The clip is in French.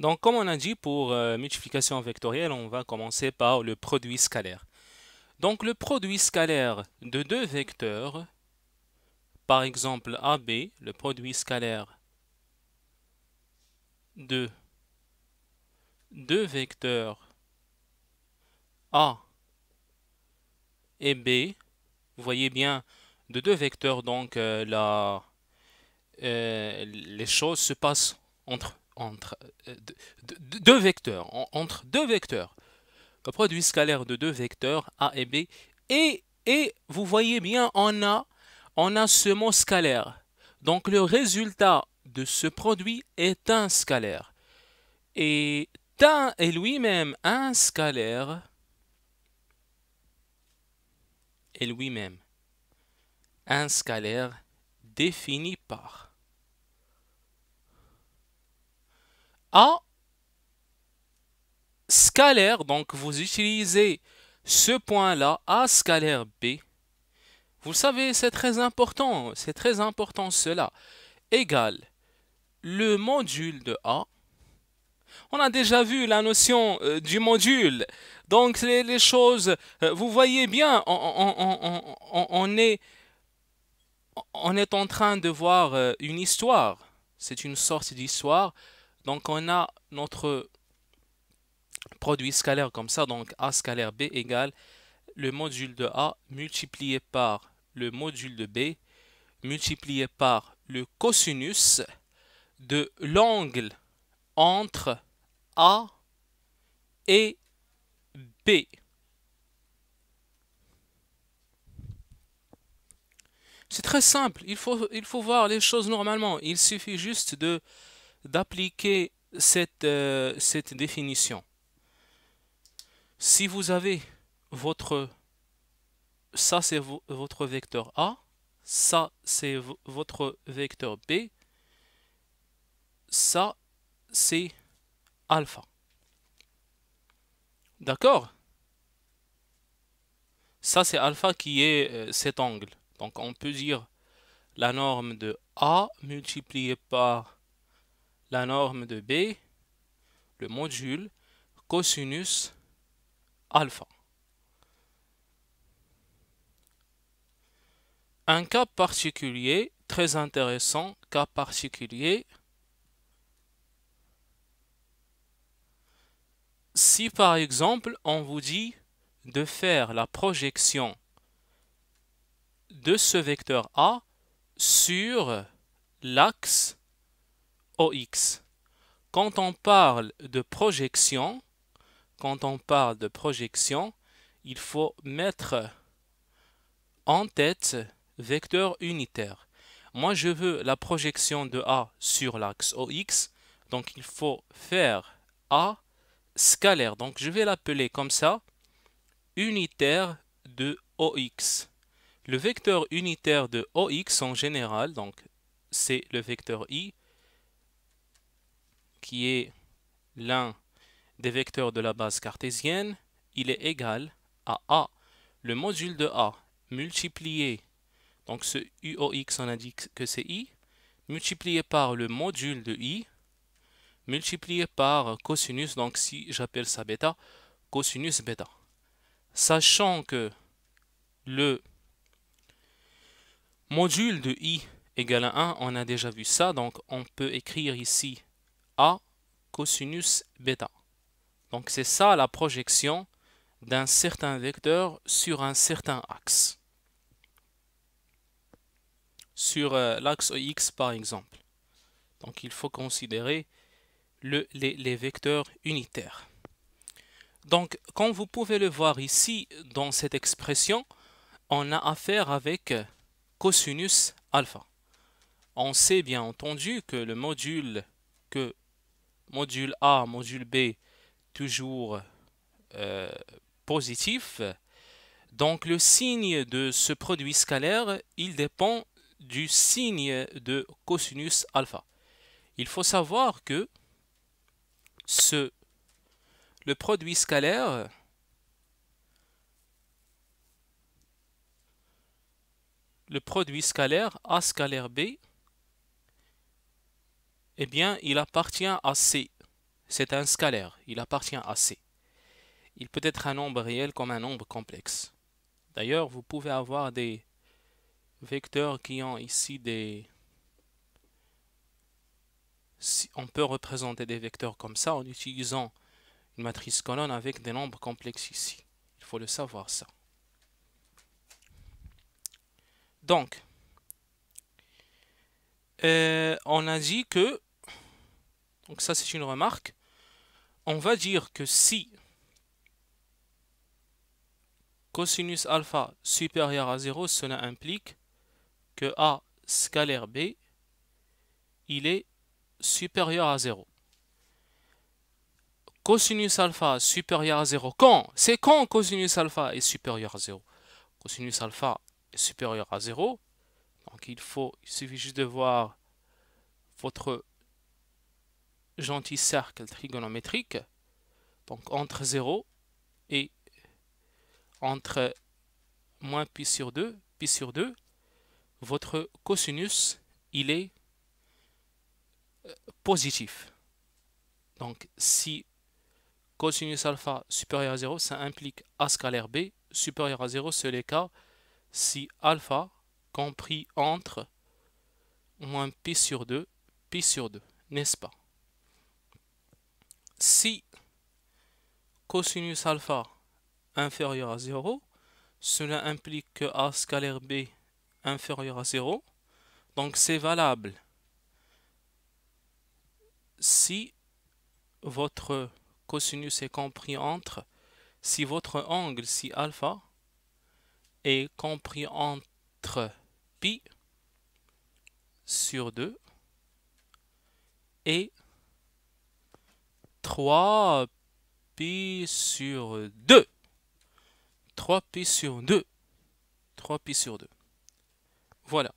Donc, comme on a dit, pour euh, multiplication vectorielle, on va commencer par le produit scalaire. Donc, le produit scalaire de deux vecteurs, par exemple AB, le produit scalaire de deux vecteurs A et B, vous voyez bien, de deux vecteurs, donc euh, la, euh, les choses se passent entre euh, entre deux vecteurs, entre deux vecteurs, le produit scalaire de deux vecteurs A et B, et, et vous voyez bien, on a, on a ce mot scalaire. Donc le résultat de ce produit est un scalaire. Et un est lui-même un scalaire. Et lui-même un scalaire défini par A scalaire, donc vous utilisez ce point-là A scalaire B. Vous savez, c'est très important, c'est très important cela. égal le module de A. On a déjà vu la notion euh, du module. Donc les, choses, euh, vous voyez bien, on, on, est, en train de voir euh, une histoire. C'est une sorte d'histoire donc on a notre produit scalaire comme ça, donc A scalaire B égale le module de A multiplié par le module de B multiplié par le cosinus de l'angle entre A et B. C'est très simple, il faut, il faut voir les choses normalement. Il suffit juste de d'appliquer cette, euh, cette définition. Si vous avez votre... Ça, c'est votre vecteur A. Ça, c'est votre vecteur B. Ça, c'est alpha. D'accord Ça, c'est alpha qui est euh, cet angle. Donc, on peut dire la norme de A multipliée par la norme de B, le module cosinus alpha. Un cas particulier, très intéressant, cas particulier. Si par exemple on vous dit de faire la projection de ce vecteur A sur l'axe OX. Quand on parle de projection, quand on parle de projection, il faut mettre en tête vecteur unitaire. Moi, je veux la projection de A sur l'axe OX, donc il faut faire A scalaire. Donc, je vais l'appeler comme ça, unitaire de OX. Le vecteur unitaire de OX en général, donc c'est le vecteur I, qui est l'un des vecteurs de la base cartésienne, il est égal à A. Le module de A multiplié, donc ce UOX, on indique que c'est I, multiplié par le module de I, multiplié par cosinus, donc si j'appelle ça bêta, cosinus bêta. Sachant que le module de I égal à 1, on a déjà vu ça, donc on peut écrire ici cosinus bêta. Donc c'est ça la projection d'un certain vecteur sur un certain axe. Sur euh, l'axe e x par exemple. Donc il faut considérer le, les, les vecteurs unitaires. Donc comme vous pouvez le voir ici dans cette expression, on a affaire avec cosinus alpha. On sait bien entendu que le module que module A, module B, toujours euh, positif. Donc le signe de ce produit scalaire, il dépend du signe de cosinus alpha. Il faut savoir que le produit scalaire le produit scalaire A scalaire B eh bien, il appartient à C. C'est un scalaire, il appartient à C. Il peut être un nombre réel comme un nombre complexe. D'ailleurs, vous pouvez avoir des vecteurs qui ont ici des... on peut représenter des vecteurs comme ça en utilisant une matrice colonne avec des nombres complexes ici. Il faut le savoir ça. Donc, euh, on a dit que donc ça c'est une remarque, on va dire que si cosinus alpha supérieur à 0, cela implique que A scalaire B, il est supérieur à 0. Cosinus alpha supérieur à 0, quand C'est quand cosinus alpha est supérieur à 0 Cosinus alpha est supérieur à 0, donc il faut, il suffit juste de voir votre gentil cercle trigonométrique, donc entre 0 et entre moins pi sur 2, pi sur 2, votre cosinus, il est euh, positif. Donc si cosinus alpha supérieur à 0, ça implique A scalaire B supérieur à 0, c'est le cas si alpha compris entre moins pi sur 2, pi sur 2, n'est-ce pas si cosinus alpha inférieur à 0, cela implique que A scalaire B inférieur à 0. Donc c'est valable si votre cosinus est compris entre, si votre angle, si alpha, est compris entre pi sur 2 et 3 pi sur 2. 3 pi sur 2. 3 pi sur 2. Voilà.